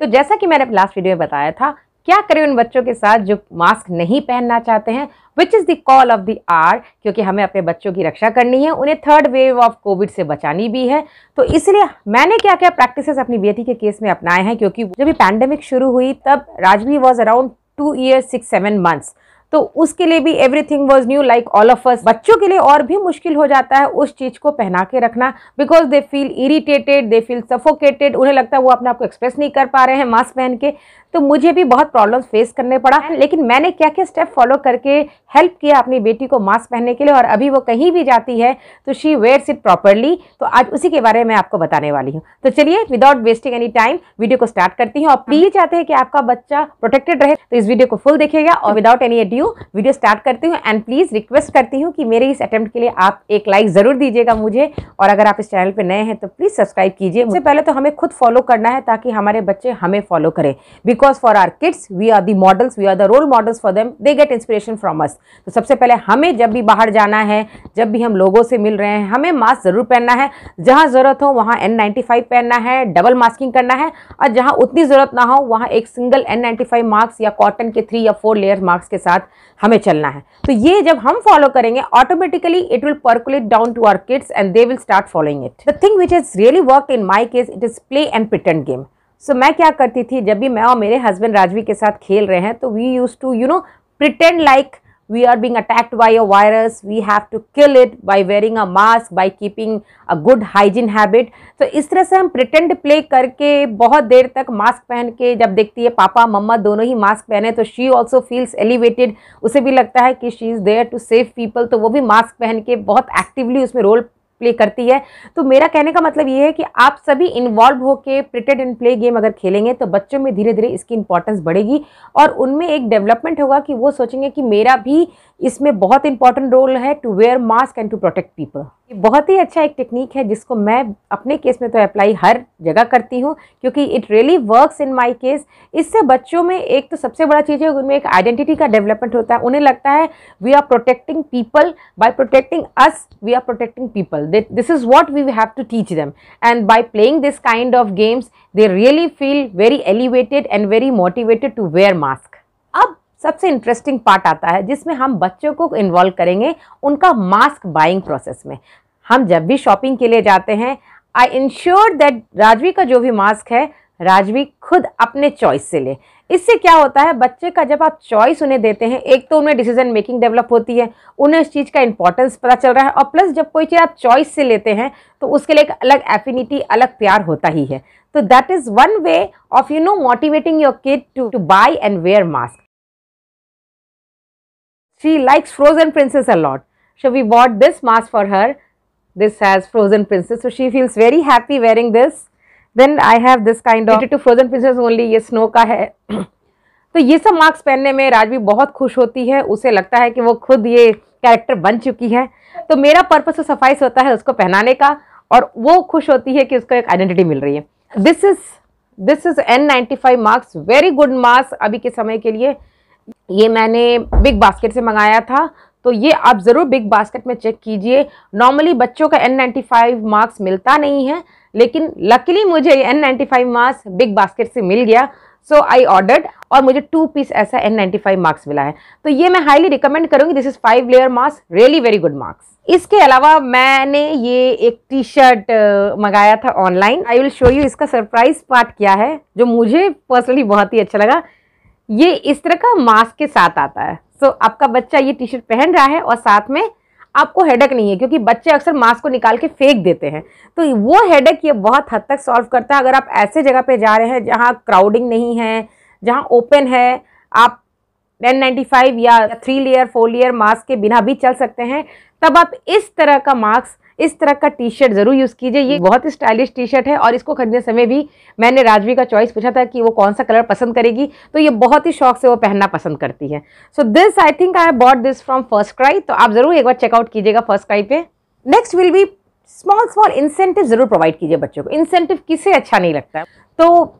तो जैसा कि मैंने लास्ट वीडियो में बताया था क्या करें उन बच्चों के साथ जो मास्क नहीं पहनना चाहते हैं which is the call of the hour क्योंकि हमें अपने बच्चों की रक्षा करनी है उन्हें थर्ड वेव ऑफ कोविड से बचानी भी है तो इसलिए मैंने क्या क्या प्रैक्टिसेस अपनी बेटी के केस में अपनाए हैं क्योंकि जब ये पैंडेमिक शुरू हुई तब Rajvi was around two year six seven months तो उसके लिए भी everything was new like all of us बच्चों के लिए और भी मुश्किल हो जाता है उस चीज को पहना के रखना because they feel irritated they feel suffocated उन्हें लगता है वो अपने आप को एक्सप्रेस नहीं कर पा रहे हैं मास्क पहन के तो मुझे भी बहुत प्रॉब्लम फेस करने पड़ा लेकिन मैंने क्या क्या स्टेप फॉलो करके हेल्प किया अपनी बेटी को मास्क पहनने के लिए और अभी वो कहीं भी जाती है तो शी वेयर्स इट प्रॉपरली तो आज उसी के बारे में आपको बताने वाली हूँ तो चलिए without wasting any time video को स्टार्ट करती हूँ और प्लीज हाँ। चाहते हैं कि आपका बच्चा प्रोटेक्टेड रहे तो इस वीडियो को फुल देखेगा और without any adieu video start करती हूँ एंड प्लीज रिक्वेस्ट करती हूँ कि मेरे इस अटेम्प्ट के लिए आप एक लाइक जरूर दीजिएगा मुझे और अगर आप इस चैनल पर नए हैं तो प्लीज सब्सक्राइब कीजिए उससे पहले तो हमें खुद फॉलो करना है ताकि हमारे बच्चे हमें फॉलो करें because because for our kids we are the models we are the role models for them they get inspiration from us तो सबसे पहले हमें जब भी बाहर जाना है जब भी हम लोगों से मिल रहे हैं हमें मास्क ज़रूर पहनना है जहाँ ज़रूरत हो वहाँ एन पहनना है डबल मास्किंग करना है और जहाँ उतनी ज़रूरत ना हो वहाँ एक सिंगल एन मार्क्स या कॉटन के थ्री या फोर लेयर मार्क्स के साथ हमें चलना है तो ये जब हम फॉलो करेंगे automatically it will percolate down to our kids and they will start following it the thing which is really work in my case it is play and pretend game so so, मैं क्या करती थी जब भी मैं और मेरे husband राजवी के साथ खेल रहे हैं तो we use to you know pretend like we are being attacked by a virus we have to kill it by wearing a mask by keeping a good hygiene habit तो इस तरह से हम प्रिटेंड प्ले करके बहुत देर तक mask पहन के जब देखती है पापा मम्मा दोनों ही मास्क पहने तो शी ऑल्सो फील्स एलिवेटेड उसे भी लगता है कि she is there to save people तो वो भी मास्क पहन के बहुत एक्टिवली उसमें रोल प्ले करती है तो मेरा कहने का मतलब ये है कि आप सभी इन्वॉल्व होकर प्रिटेड एंड प्ले गेम अगर खेलेंगे तो बच्चों में धीरे धीरे इसकी इंपॉर्टेंस बढ़ेगी और उनमें एक डेवलपमेंट होगा कि वो सोचेंगे कि मेरा भी इसमें बहुत इंपॉर्टेंट रोल है to wear mask and to protect people ये बहुत ही अच्छा एक टेक्निक है जिसको मैं अपने केस में तो अप्लाई हर जगह करती हूँ क्योंकि it really works in my case इससे बच्चों में एक तो सबसे बड़ा चीज़ है उनमें एक आइडेंटिटी का डेवलपमेंट होता है उन्हें लगता है we are protecting people by protecting us we are protecting people this is what we have to teach them and by playing this kind of games they really feel very elevated and very motivated to wear mask अब सबसे interesting part आता है जिसमें हम बच्चों को involve करेंगे उनका मास्क बाइंग प्रोसेस में हम जब भी शॉपिंग के लिए जाते हैं आई इंश्योर दैट राजवी का जो भी मास्क है राजवी खुद अपने चॉइस से ले इससे क्या होता है बच्चे का जब आप चॉइस उन्हें देते हैं एक तो उनमें डिसीजन मेकिंग डेवलप होती है उन्हें उस चीज़ का इंपॉर्टेंस पता चल रहा है और प्लस जब कोई चीज़ आप चॉइस से लेते हैं तो उसके लिए एक अलग एफिनिटी अलग प्यार होता ही है तो that is one way of you know motivating your kid to to buy and wear mask She likes Frozen Princess a lot. So we bought this mask for her. This has Frozen Princess. So she feels very happy wearing this. Then I have this kind of it to Frozen Princess only. ye snow ka hai तो ये सब marks पहनने में राजवी बहुत खुश होती है उसे लगता है कि वो खुद ये कैरेक्टर बन चुकी है तो मेरा पर्पस तो सफाइस होता है उसको पहनाने का और वो खुश होती है कि उसको एक आइडेंटिटी मिल रही है this is this is N ninety five masks very good masks अभी के समय के लिए ये मैंने बिग बास्केट से मंगाया था तो ये आप ज़रूर बिग बास्केट में चेक कीजिए नॉर्मली बच्चों का N95 मार्क्स मिलता नहीं है लेकिन लकीली मुझे N95 मार्क्स बिग बास्केट से मिल गया सो आई ऑर्डर्ड और मुझे टू पीस ऐसा एन नाइन्टी फाइव मार्क्स मिला है तो ये मैं हाईली रिकमेंड करूँगी this is five layer masks really very good masks इसके अलावा मैंने ये एक टी शर्ट मंगाया था online I will show you इसका सरप्राइज पार्ट क्या है जो मुझे पर्सनली बहुत ही अच्छा लगा ये इस तरह का मास्क के साथ आता है सो so, आपका बच्चा ये टी शर्ट पहन रहा है और साथ में आपको हेडक नहीं है क्योंकि बच्चे अक्सर मास्क को निकाल के फेंक देते हैं तो वो हेडक ये बहुत हद तक सॉल्व करता है अगर आप ऐसे जगह पे जा रहे हैं जहाँ क्राउडिंग नहीं है जहाँ ओपन है आप 1095 या three layer four layer mask के बिना भी चल सकते हैं तब आप इस तरह का मास्क इस तरह का टी शर्ट जरूर यूज़ कीजिए ये बहुत ही स्टाइलिश टी शर्ट है और इसको खरीदने समय भी मैंने राजवी का चॉइस पूछा था कि वो कौन सा कलर पसंद करेगी तो ये बहुत ही शौक से वो पहनना पसंद करती है so this I think I bought this from FirstCry तो आप ज़रूर एक बार चेकआउट कीजिएगा फर्स्ट क्राई पे next will be small small incentive ज़रूर प्रोवाइड कीजिए बच्चों को इंसेंटिव किसे अच्छा नहीं लगता है तो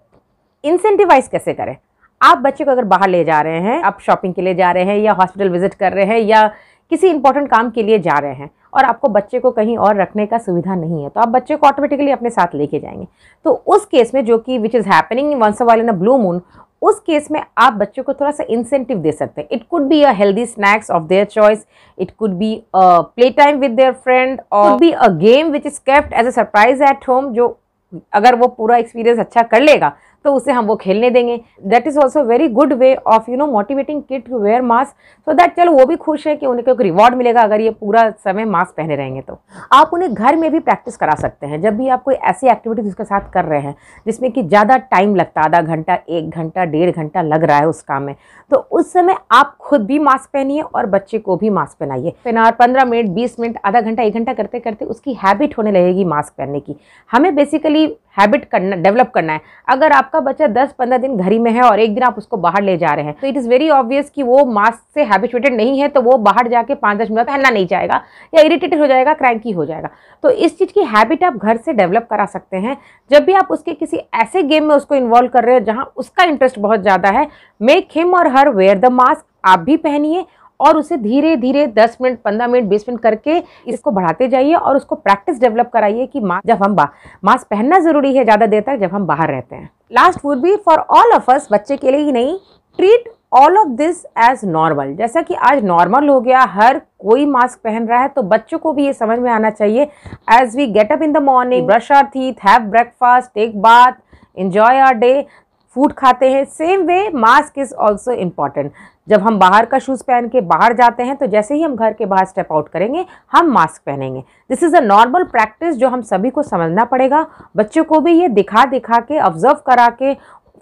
इंसेंटिवाइज कैसे करें आप बच्चे को अगर बाहर ले जा रहे हैं आप शॉपिंग के लिए जा रहे हैं या हॉस्पिटल विजिट कर रहे हैं या किसी इंपॉर्टेंट काम के लिए जा रहे हैं और आपको बच्चे को कहीं और रखने का सुविधा नहीं है तो आप बच्चे को ऑटोमेटिकली अपने साथ लेके जाएंगे तो उस केस में जो कि विच इज़ हैपनिंग वंस वाले ना ब्लू मून उस केस में आप बच्चे को थोड़ा सा इंसेंटिव दे सकते हैं it could be a healthy snacks of their choice it could be a play time with their friend और be a game which is kept as a surprise at home जो अगर वो पूरा एक्सपीरियंस अच्छा कर लेगा तो उसे हम वो खेलने देंगे that is also very good way of you know motivating kid to wear mask so that चलो वो भी खुश है कि उन्हें एक रिवॉर्ड मिलेगा अगर ये पूरा समय मास्क पहने रहेंगे तो आप उन्हें घर में भी प्रैक्टिस करा सकते हैं जब भी आप कोई ऐसी एक्टिविटीज़ उसके साथ कर रहे हैं जिसमें कि ज़्यादा टाइम लगता है आधा घंटा एक घंटा डेढ़ घंटा लग रहा है उस काम में तो उस समय आप खुद भी मास्क पहनिए और बच्चे को भी मास्क पहनाइए पहना पंद्रह मिनट बीस मिनट आधा घंटा एक घंटा करते करते उसकी हैबिट होने लगेगी मास्क पहनने की हमें बेसिकली हैबिट करना डेवलप करना है अगर आपका आपका बच्चा 10-15 दिन घर ही में है और एक दिन आप उसको बाहर ले जा रहे हैं तो इट इज़ वेरी ऑब्वियस कि वो मास्क से हैबिचुएटेड नहीं है तो वो बाहर जाके पांच दस मिनट पहनना नहीं चाहेगा या इरिटेटेड हो जाएगा क्रैंकी हो जाएगा तो इस चीज़ की हैबिट आप घर से डेवलप करा सकते हैं जब भी आप उसके किसी ऐसे गेम में उसको इन्वॉल्व कर रहे हो जहां उसका इंटरेस्ट बहुत ज़्यादा है मेक हिम और हर वेयर द मास्क आप भी पहनिए और उसे धीरे धीरे 10 मिनट 15 मिनट 20 मिनट करके इसको बढ़ाते जाइए और उसको प्रैक्टिस डेवलप कराइए कि मास्क जब हम मास्क पहनना ज़रूरी है ज़्यादा देर तक जब हम बाहर रहते हैं last would be for all of us बच्चे के लिए ही नहीं treat all of this as normal जैसा कि आज नॉर्मल हो गया हर कोई मास्क पहन रहा है तो बच्चों को भी ये समझ में आना चाहिए as we get up in the morning brush our teeth have breakfast take bath enjoy our day food खाते हैं same way mask is also important जब हम बाहर का शूज़ पहन के बाहर जाते हैं तो जैसे ही हम घर के बाहर स्टेप आउट करेंगे हम मास्क पहनेंगे this is a normal practice जो हम सभी को समझना पड़ेगा बच्चों को भी ये दिखा दिखा के ऑब्जर्व करा के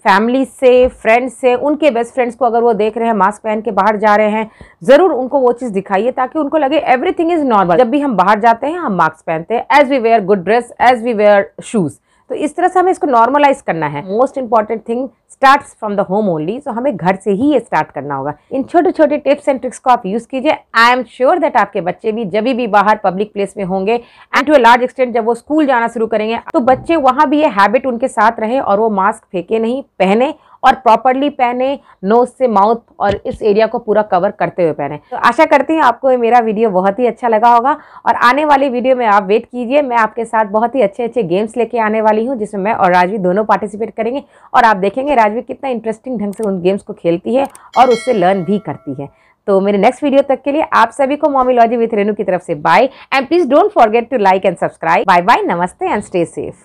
फैमिली से फ्रेंड्स से उनके बेस्ट फ्रेंड्स को अगर वो देख रहे हैं मास्क पहन के बाहर जा रहे हैं ज़रूर उनको वो चीज़ दिखाइए ताकि उनको लगे एवरीथिंग इज़ नॉर्मल जब भी हम बाहर जाते हैं हम मास्क पहनते हैं as we wear good dress as we wear shoes तो इस तरह से हमें इसको नॉर्मलाइज करना है most important thing start from the home only so हमें घर से ही ये स्टार्ट करना होगा इन छोटे छोटे टिप्स एंड ट्रिक्स को आप यूज़ कीजिए आई एम श्योर दैट आपके बच्चे भी जब भी बाहर पब्लिक प्लेस में होंगे and to a large extent जब वो स्कूल जाना शुरू करेंगे तो बच्चे वहां भी ये हैबिट उनके साथ रहे और वो मास्क फेंके नहीं पहने और प्रॉपरली पहने नोज से माउथ और इस एरिया को पूरा कवर करते हुए पहने तो आशा करती हूँ आपको मेरा वीडियो बहुत ही अच्छा लगा होगा और आने वाली वीडियो में आप वेट कीजिए मैं आपके साथ बहुत ही अच्छे अच्छे गेम्स लेके आने वाली हूँ जिसमें मैं और राजवी दोनों पार्टिसिपेट करेंगे और आप देखेंगे राजवी कितना इंटरेस्टिंग ढंग से उन गेम्स को खेलती है और उससे लर्न भी करती है तो मेरे नेक्स्ट वीडियो तक के लिए आप सभी को लॉजी विथ रेनू की तरफ से bye and please don't forget to like and subscribe bye bye नमस्ते एंड स्टे सेफ